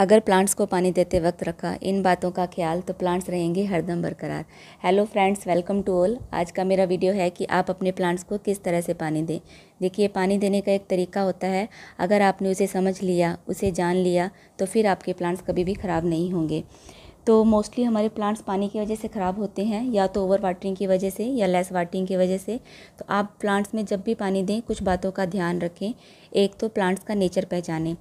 अगर प्लांट्स को पानी देते वक्त रखा इन बातों का ख्याल तो प्लांट्स रहेंगे हरदम बरकरार hello friends welcome to all आज का मेरा वीडियो है कि आप अपने प्लांट्स को किस तरह से पानी दें देखिए पानी देने का एक तरीका होता है अगर आपने उसे समझ लिया उसे जान लिया तो फिर आपके प्लांट्स कभी भी ख़राब नहीं होंगे तो मोस्टली हमारे प्लांट्स पानी की वजह से ख़राब होते हैं या तो ओवर वाटरिंग की वजह से या लेस वाटरिंग की वजह से तो आप प्लांट्स में जब भी पानी दें कुछ बातों का ध्यान रखें एक तो प्लांट्स का नेचर पहचानें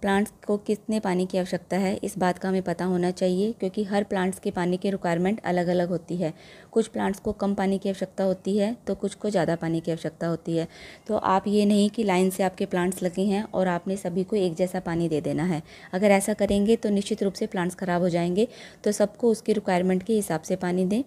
प्लांट्स को कितने पानी की आवश्यकता है इस बात का हमें पता होना चाहिए क्योंकि हर प्लांट्स के पानी के रिक्वायरमेंट अलग अलग होती है कुछ प्लांट्स को कम पानी की आवश्यकता होती है तो कुछ को ज़्यादा पानी की आवश्यकता होती है तो आप ये नहीं कि लाइन से आपके प्लांट्स लगे हैं और आपने सभी को एक जैसा पानी दे देना है अगर ऐसा करेंगे तो निश्चित रूप से प्लांट्स ख़राब हो जाएंगे तो सबको उसकी रिक्वायरमेंट के हिसाब से पानी दें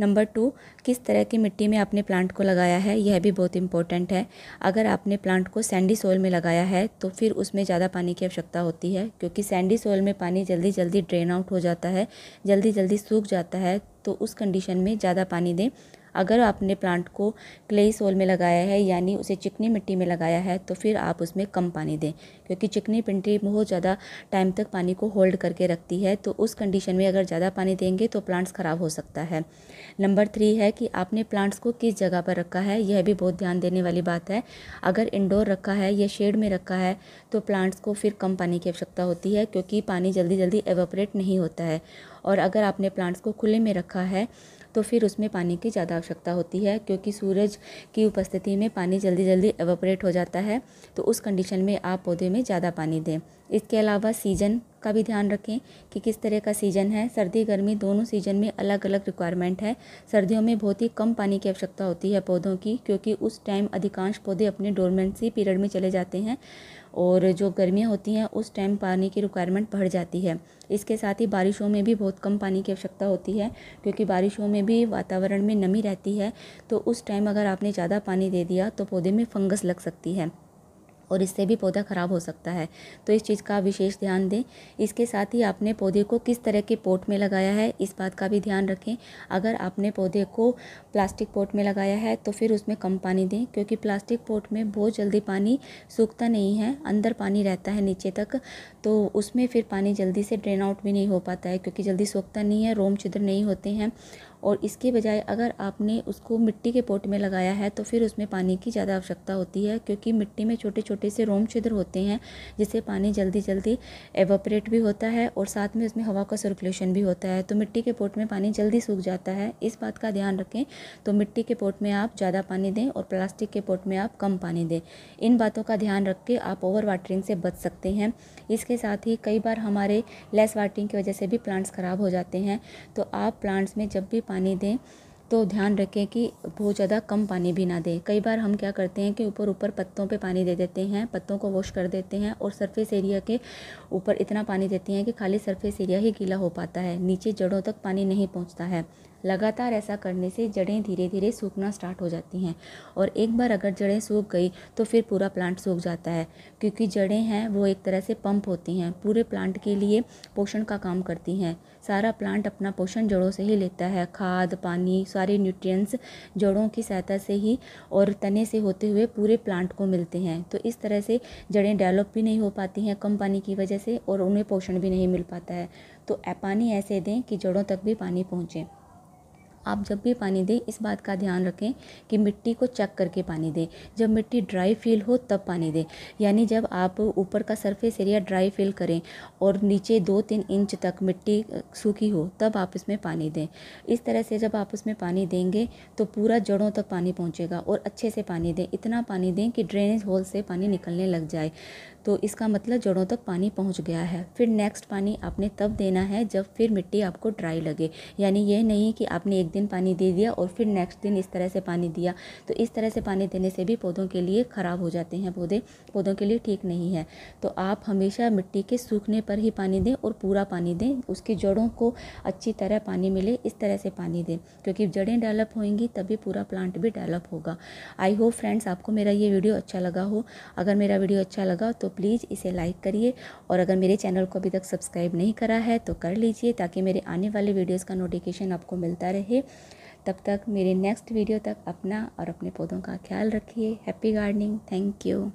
नंबर टू किस तरह की मिट्टी में आपने प्लांट को लगाया है यह भी बहुत इंपॉर्टेंट है अगर आपने प्लांट को सैंडी सोयल में लगाया है तो फिर उसमें ज़्यादा पानी की आवश्यकता होती है क्योंकि सैंडी सोयल में पानी जल्दी जल्दी ड्रेन आउट हो जाता है जल्दी जल्दी सूख जाता है तो उस कंडीशन में ज़्यादा पानी दें अगर आपने प्लांट को क्ले सोल में लगाया है यानी उसे चिकनी मिट्टी में लगाया है तो फिर आप उसमें कम पानी दें क्योंकि चिकनी मिट्टी बहुत ज़्यादा टाइम तक पानी को होल्ड करके रखती है तो उस कंडीशन में अगर ज़्यादा पानी देंगे तो प्लांट्स ख़राब हो सकता है नंबर थ्री है कि आपने प्लांट्स को किस जगह पर रखा है यह भी बहुत ध्यान देने वाली बात है अगर इनडोर रखा है या शेड में रखा है तो प्लांट्स को फिर कम पानी की आवश्यकता होती है क्योंकि पानी जल्दी जल्दी एवोपरेट नहीं होता है और अगर आपने प्लांट्स को खुले में रखा है तो फिर उसमें पानी की ज़्यादा आवश्यकता होती है क्योंकि सूरज की उपस्थिति में पानी जल्दी जल्दी एवोपरेट हो जाता है तो उस कंडीशन में आप पौधे में ज़्यादा पानी दें इसके अलावा सीजन का भी ध्यान रखें कि किस तरह का सीज़न है सर्दी गर्मी दोनों सीज़न में अलग अलग रिक्वायरमेंट है सर्दियों में बहुत ही कम पानी की आवश्यकता होती है पौधों की क्योंकि उस टाइम अधिकांश पौधे अपने डोरमेंसी पीरियड में चले जाते हैं और जो गर्मियाँ होती हैं उस टाइम पानी की रिक्वायरमेंट बढ़ जाती है इसके साथ ही बारिशों में भी बहुत कम पानी की आवश्यकता होती है क्योंकि बारिशों में भी वातावरण में नमी रहती है तो उस टाइम अगर आपने ज़्यादा पानी दे दिया तो पौधे में फंगस लग सकती है और इससे भी पौधा ख़राब हो सकता है तो इस चीज़ का विशेष ध्यान दें इसके साथ ही आपने पौधे को किस तरह के पोट में लगाया है इस बात का भी ध्यान रखें अगर आपने पौधे को प्लास्टिक पोट में लगाया है तो फिर उसमें कम पानी दें क्योंकि प्लास्टिक पोट में बहुत जल्दी पानी सूखता नहीं है अंदर पानी रहता है नीचे तक तो उसमें फिर पानी जल्दी से ड्रेन आउट भी नहीं हो पाता है क्योंकि जल्दी सूखता नहीं है रोम छिद्र नहीं होते हैं और इसके बजाय अगर आपने उसको मिट्टी के पोट में लगाया है तो फिर उसमें पानी की ज़्यादा आवश्यकता होती है क्योंकि मिट्टी में छोटे छोटे से रोम छिद्र होते हैं जिससे पानी जल्दी जल्दी एवोपरेट भी होता है और साथ में उसमें हवा का सर्कुलेशन भी होता है तो मिट्टी के पोट में पानी जल्दी सूख जाता है इस बात का ध्यान रखें तो मिट्टी के पोट में आप ज़्यादा पानी दें और प्लास्टिक के पोट में आप कम पानी दें इन बातों का ध्यान रख के आप ओवर वाटरिंग से बच सकते हैं इसके साथ ही कई बार हमारे लेस वाटरिंग की वजह से भी प्लांट्स ख़राब हो जाते हैं तो आप प्लांट्स में जब भी पानी दें तो ध्यान रखें कि बहुत ज़्यादा कम पानी भी ना दें कई बार हम क्या करते हैं कि ऊपर ऊपर पत्तों पे पानी दे देते हैं पत्तों को वॉश कर देते हैं और सरफेस एरिया के ऊपर इतना पानी देते हैं कि खाली सरफेस एरिया ही गीला हो पाता है नीचे जड़ों तक पानी नहीं पहुँचता है लगातार ऐसा करने से जड़ें धीरे धीरे सूखना स्टार्ट हो जाती हैं और एक बार अगर जड़ें सूख गई तो फिर पूरा प्लांट सूख जाता है क्योंकि जड़ें हैं वो एक तरह से पंप होती हैं पूरे प्लांट के लिए पोषण का काम करती हैं सारा प्लांट अपना पोषण जड़ों से ही लेता है खाद पानी सारे न्यूट्रिएंट्स जड़ों की सहायता से ही और तने से होते हुए पूरे प्लांट को मिलते हैं तो इस तरह से जड़ें डेवलप भी नहीं हो पाती हैं कम पानी की वजह से और उन्हें पोषण भी नहीं मिल पाता है तो पानी ऐसे दें कि जड़ों तक भी पानी पहुँचें आप जब भी पानी दें इस बात का ध्यान रखें कि मिट्टी को चेक करके पानी दें जब मिट्टी ड्राई फील हो तब पानी दें यानी जब आप ऊपर का सरफेस एरिया ड्राई फील करें और नीचे दो तीन इंच तक मिट्टी सूखी हो तब आप इसमें पानी दें इस तरह से जब आप उसमें पानी देंगे तो पूरा जड़ों तक पानी पहुँचेगा और अच्छे से पानी दें इतना पानी दें कि ड्रेनेज होल से पानी निकलने लग जाए तो इसका मतलब जड़ों तक पानी पहुंच गया है फिर नेक्स्ट पानी आपने तब देना है जब फिर मिट्टी आपको ड्राई लगे यानी यह नहीं कि आपने एक दिन पानी दे दिया और फिर नेक्स्ट दिन इस तरह से पानी दिया तो इस तरह से पानी देने से भी पौधों के लिए ख़राब हो जाते हैं पौधे पौधों के लिए ठीक नहीं है तो आप हमेशा मिट्टी के सूखने पर ही पानी दें और पूरा पानी दें उसकी जड़ों को अच्छी तरह पानी मिले इस तरह से पानी दें क्योंकि जड़ें डेवलप होंगी तभी पूरा प्लांट भी डेवलप होगा आई होप फ्रेंड्स आपको मेरा ये वीडियो अच्छा लगा हो अगर मेरा वीडियो अच्छा लगा तो प्लीज़ इसे लाइक करिए और अगर मेरे चैनल को अभी तक सब्सक्राइब नहीं करा है तो कर लीजिए ताकि मेरे आने वाले वीडियोज़ का नोटिफिकेशन आपको मिलता रहे तब तक मेरे नेक्स्ट वीडियो तक अपना और अपने पौधों का ख्याल रखिए हैप्पी गार्डनिंग थैंक यू